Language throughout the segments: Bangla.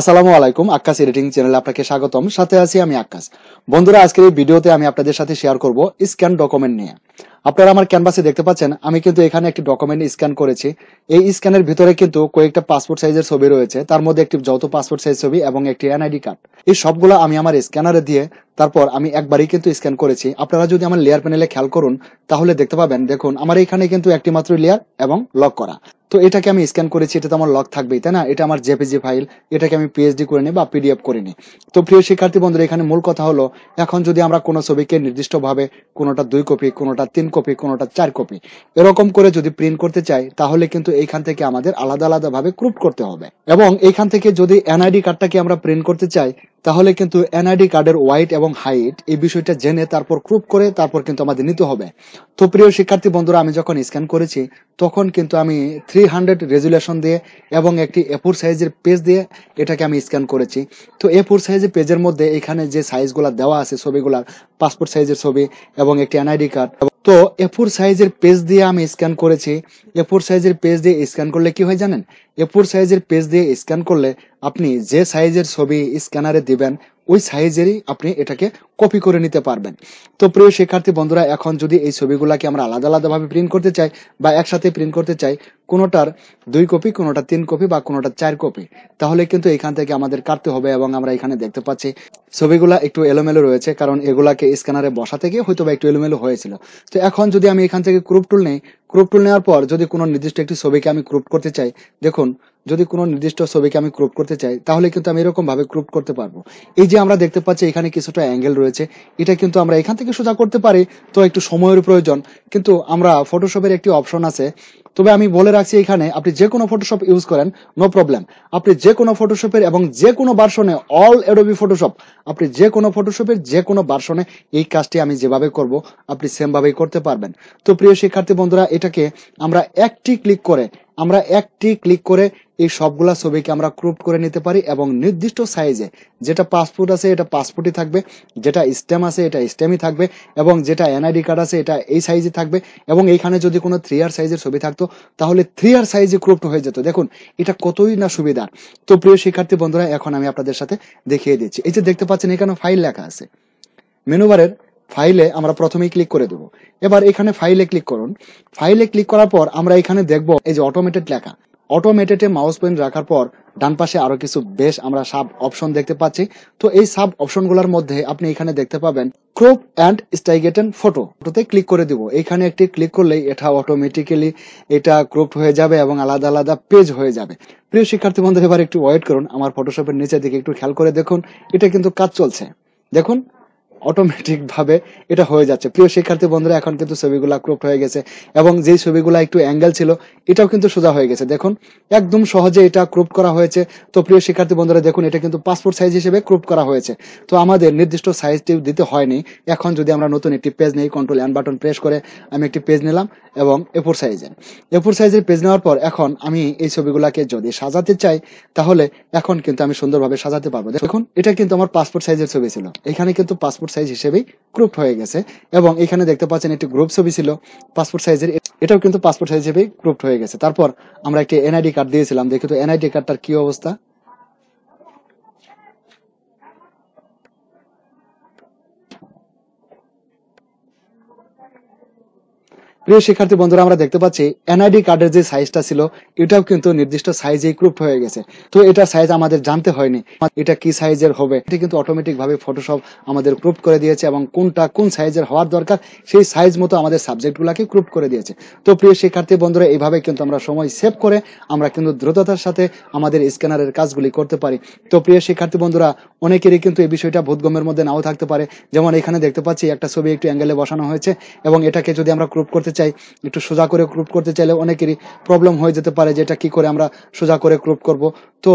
আসসালামু আলাইকুম আকাশ এডিটিং চ্যানেলে আপনাকে স্বাগতম সাথে আছি আমি আকাশ বন্ধুরা আজকের এই ভিডিওতে আমি আপনাদের সাথে শেয়ার করব স্ক্যান ডকুমেন্ট নিয়ে আপনারা আমার ক্যানভাসে দেখতে পাচ্ছেন আমি কিন্তু এখানে একটি ডকুমেন্ট স্ক্যান করেছি এই স্ক্যানের ভিতরে কিন্তু কয়েকটা পাসপোর্ট সাইজের ছবি রয়েছে তার মধ্যে একটি যৌথ পাসপোর্ট সাইজ ছবি এবং একটি এনআইডি কার্ড এই সবগুলো আমি আমার স্ক্যানারে দিয়ে তারপর আমি একবারই কিন্তু স্ক্যান করেছি আপনারা যদি আমার লেয়ার প্যানেলে খেয়াল করুন তাহলে দেখতে পাবেন দেখুন আমার এখানে কিন্তু একটি মাত্র লেয়ার এবং লক করা তো এটাকে আমি স্ক্যান করেছি এটা তো আমার লক থাকবেই তাই না এটা আমার জেপিজি ফাইল এটাকে আমি পিএইচডি করে নিই বা পিডিএফ করে নিই তো প্রিয় শিক্ষার্থী বন্ধুরা এখানে মূল কথা হলো এখন যদি আমরা কোনো ছবিকে নির্দিষ্টভাবে কোনোটা দুই কপি কোনোটা তিন তিন কপি কোনোটা চার কপি এরকম করে যদি প্রিন্ট করতে চাই তাহলে কিন্তু এইখান থেকে আমাদের আলাদা আলাদা ভাবে ক্রুপ করতে হবে এবং এইখান থেকে যদি এনআইডি কার্ডটাকে আমরা প্রিন্ট করতে চাই তাহলে কিন্তু এনআইডি কার্ডের ওয়াইট এবং হাইট এই বিষয়টা জেনে তারপর ক্রুপ করে তারপর কিন্তু আমাদের নিতে হবে তো প্রিয় শিক্ষার্থী বন্ধুরা আমি যখন স্ক্যান করেছি তখন কিন্তু আমি থ্রি হান্ড্রেড রেজুলেশন দিয়ে এবং একটি এফোর সাইজের পেজ দিয়ে এটাকে আমি স্ক্যান করেছি তো এফোর সাইজের পেজের মধ্যে এখানে যে সাইজগুলো দেওয়া আছে ছবিগুলার পাসপোর্ট সাইজের ছবি এবং একটি এনআইডি কার্ড তো এ ফোর সাইজের পেজ দিয়ে আমি স্ক্যান করেছি এ ফোর সাইজের পেজ দিয়ে স্ক্যান করলে কি হয় জানেন এ ফোর সাইজের পেজ দিয়ে স্ক্যান করলে আপনি যে সাইজের ছবি স্ক্যানারে দিবেন ওই সাইজেরই আপনি এটাকে কপি করে নিতে পারবেন তো প্রিয় শিক্ষার্থী বন্ধুরা এখন যদি এই ছবিগুলাকে আমরা আলাদা আলাদা ভাবে প্রিন্ট করতে চাই বা একসাথে প্রিন্ট করতে চাই কোনোটার দুই কপি কোনোটা তিন কপি বা কোনোটা চার কপি তাহলে কিন্তু এখান থেকে আমাদের কাটতে হবে এবং আমরা এখানে দেখতে পাচ্ছি ছবিগুলা একটু এলোমেলো রয়েছে কারণ এগুলাকে স্ক্যানারে বসা থেকে হয়তো বা একটু এলোমেলো হয়েছিল তো এখন যদি আমি এখান থেকে ক্রুপ টুল নেই ক্রুপ টুল নেওয়ার পর যদি কোনো নির্দিষ্ট একটি ছবিকে আমি ক্রুপ করতে চাই দেখুন যদি কোনো নির্দিষ্ট ছবিকে আমি ক্রুপ করতে চাই তাহলে কিন্তু আমি এরকম ভাবে ক্রুপ করতে পারবো এই যে আমরা দেখতে পাচ্ছি এখানে কিছুটা অ্যাঙ্গেল রয়েছে রয়েছে এটা কিন্তু আমরা এখান থেকে সোজা করতে পারি তো একটু সময়ের প্রয়োজন কিন্তু আমরা ফটোশপের একটি অপশন আছে তবে আমি বলে রাখছি এখানে আপনি যে কোনো ফটোশপ ইউজ করেন নো প্রবলেম আপনি যে কোনো ফটোশপের এবং যে কোনো ভার্সনে অল এডোবি ফটোশপ আপনি যে কোনো ফটোশপের যে কোনো ভার্সনে এই কাজটি আমি যেভাবে করব আপনি সেমভাবেই করতে পারবেন তো প্রিয় শিক্ষার্থী বন্ধুরা এটাকে আমরা একটি ক্লিক করে আমরা একটি ক্লিক করে এই সবগুলা ছবিকে আমরা ক্রুপ করে নিতে পারি এবং নির্দিষ্ট সাইজে যেটা পাসপোর্ট আছে এটা পাসপোর্টই থাকবে যেটা স্ট্যাম্প আছে এটা স্ট্যাম্পই থাকবে এবং যেটা এনআইডি কার্ড আছে এটা এই সাইজে থাকবে এবং এইখানে যদি কোনো থ্রি আর সাইজের ছবি থাকতো তাহলে থ্রি আর সাইজে ক্রুপ হয়ে যেত দেখুন এটা কতই না সুবিধা তো প্রিয় শিক্ষার্থী বন্ধুরা এখন আমি আপনাদের সাথে দেখিয়ে দিচ্ছি এই যে দেখতে পাচ্ছেন এখানে ফাইল লেখা আছে মেনুবারের ফাইলে আমরা প্রথমেই ক্লিক করে দেব এবার এখানে ফাইলে ক্লিক করুন ফাইলে ক্লিক করার পর আমরা এখানে দেখব এই যে অটোমেটেড লেখা এ মাউস পয়েন্ট রাখার পর ডান পাশে আরো কিছু বেশ আমরা সাব অপশন দেখতে পাচ্ছি তো এই সাব অপশনগুলোর মধ্যে আপনি এখানে দেখতে পাবেন ক্রপ অ্যান্ড স্টাইগেটেন ফটো ফটোতে ক্লিক করে দিব এখানে একটি ক্লিক করলেই এটা অটোমেটিক্যালি এটা ক্রপ হয়ে যাবে এবং আলাদা আলাদা পেজ হয়ে যাবে প্রিয় শিক্ষার্থী বন্ধুরা এবার একটু ওয়েট করুন আমার ফটোশপের নিচের দিকে একটু খেয়াল করে দেখুন এটা কিন্তু কাজ চলছে দেখুন অটোমেটিক ভাবে এটা হয়ে যাচ্ছে প্রিয় শিক্ষার্থী বন্ধুরা এখন কিন্তু ছবিগুলো ক্রোপ্ট হয়ে গেছে এবং যে ছবিগুলো একটু অ্যাঙ্গেল ছিল এটাও কিন্তু সোজা হয়ে গেছে দেখুন একদম সহজে এটা ক্রোপ করা হয়েছে তো প্রিয় শিক্ষার্থী বন্ধুরা দেখুন এটা কিন্তু পাসপোর্ট সাইজ হিসেবে ক্রোপ করা হয়েছে তো আমাদের নির্দিষ্ট সাইজটি দিতে হয়নি এখন যদি আমরা নতুন একটি পেজ নেই কন্ট্রোল অ্যান্ড বাটন প্রেস করে আমি একটি পেজ নিলাম এবং এফোর সাইজে এফোর সাইজের পেজ নেওয়ার পর এখন আমি এই ছবিগুলাকে যদি সাজাতে চাই তাহলে এখন কিন্তু আমি সুন্দরভাবে সাজাতে পারবো দেখুন এটা কিন্তু আমার পাসপোর্ট সাইজের ছবি ছিল এখানে কিন্তু পাসপোর্ট পাসপোর্ট সাইজ হিসেবেই গ্রুপ হয়ে গেছে এবং এখানে দেখতে পাচ্ছেন একটি গ্রুপ ছবি ছিল পাসপোর্ট সাইজের এটাও কিন্তু পাসপোর্ট সাইজ হিসেবে গ্রুপ হয়ে গেছে তারপর আমরা একটি এনআইডি কার্ড দিয়েছিলাম দেখি তো এনআইডি কার্ডটার কি অবস্থা প্রিয় শিক্ষার্থী বন্ধুরা আমরা দেখতে পাচ্ছি এনআইডি কার্ডের যে সাইজটা ছিল এটাও কিন্তু নির্দিষ্ট সাইজে গ্রুপ হয়ে গেছে তো এটা সাইজ আমাদের জানতে হয়নি এটা কি সাইজের হবে এটা কিন্তু অটোমেটিক ভাবে ফটোশপ আমাদের গ্রুপ করে দিয়েছে এবং কোনটা কোন সাইজের হওয়ার দরকার সেই সাইজ মতো আমাদের সাবজেক্টগুলোকে গ্রুপ করে দিয়েছে তো প্রিয় শিক্ষার্থী বন্ধুরা এইভাবে কিন্তু আমরা সময় সেভ করে আমরা কিন্তু দ্রুততার সাথে আমাদের স্ক্যানারের কাজগুলি করতে পারি তো প্রিয় শিক্ষার্থী বন্ধুরা অনেকেরই কিন্তু এই বিষয়টা ভূতগমের মধ্যে নাও থাকতে পারে যেমন এখানে দেখতে পাচ্ছি একটা ছবি একটু অ্যাঙ্গেলে বসানো হয়েছে এবং এটাকে যদি আমরা গ্রুপ করতে চাই একটু সোজা করে ক্রুপ করতে চাইলে অনেকেরই প্রবলেম হয়ে যেতে পারে যে এটা কি করে আমরা সোজা করে ক্রুপ করব তো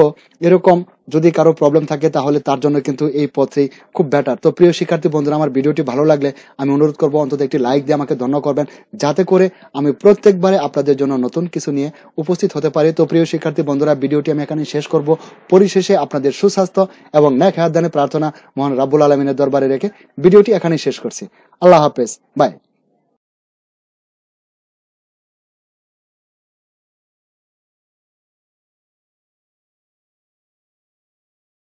এরকম যদি কারো প্রবলেম থাকে তাহলে তার জন্য কিন্তু এই পথেই খুব বেটার তো প্রিয় শিক্ষার্থী বন্ধুরা আমার ভিডিওটি ভালো লাগলে আমি অনুরোধ করব অন্তত একটি লাইক দিয়ে আমাকে ধন্য করবেন যাতে করে আমি প্রত্যেকবারে আপনাদের জন্য নতুন কিছু নিয়ে উপস্থিত হতে পারি তো প্রিয় শিক্ষার্থী বন্ধুরা ভিডিওটি আমি এখানে শেষ করব পরিশেষে আপনাদের সুস্বাস্থ্য এবং ন্যাক হায়াত দানে প্রার্থনা মহান রাবুল আলমিনের দরবারে রেখে ভিডিওটি এখানে শেষ করছি আল্লাহ হাফেজ বাই